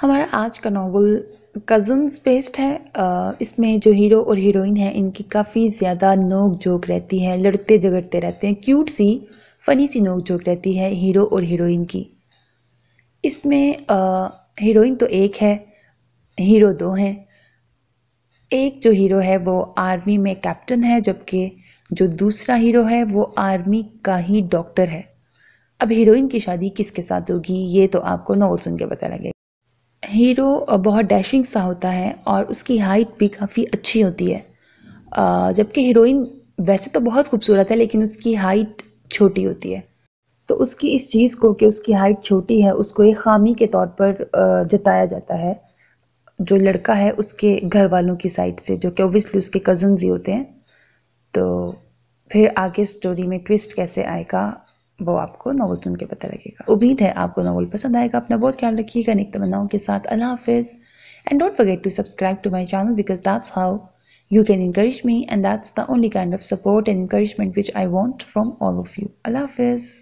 हमारा आज का नावल कज़न्स बेस्ड है इसमें जो हीरो और हीरोइन है इनकी काफ़ी ज़्यादा नोक झोंक रहती है लड़ते झगड़ते रहते हैं क्यूट सी फ़नी सी नोक झोंक रहती है हीरो और हीरोइन की इसमें हीरोइन तो एक है हीरो दो हैं एक जो हीरो है वो आर्मी में कैप्टन है जबकि जो दूसरा हीरो है वो आर्मी का ही डॉक्टर है अब हीरोइन की शादी किसके साथ होगी ये तो आपको नॉवल सुन के पता लगेगा हीरो बहुत डैशिंग सा होता है और उसकी हाइट भी काफ़ी अच्छी होती है जबकि हीरोइन वैसे तो बहुत खूबसूरत है लेकिन उसकी हाइट छोटी होती है तो उसकी इस चीज़ को कि उसकी हाइट छोटी है उसको एक खामी के तौर पर जताया जाता है जो लड़का है उसके घर वालों की साइड से जो कि ओबियसली उसके कज़न्स ही होते हैं तो फिर आगे स्टोरी में ट्विस्ट कैसे आएगा वो आपको नावल सुन के पता लगेगा उम्मीद है आपको नावल पसंद आएगा अपना बहुत ख्याल रखिएगा निक तमन्नाओं के साथ अल्लाह हाफिज and don't forget to subscribe to my channel because that's how you can encourage me and that's the only kind of support and encouragement which I want from all of you अल्लाह हाफिज़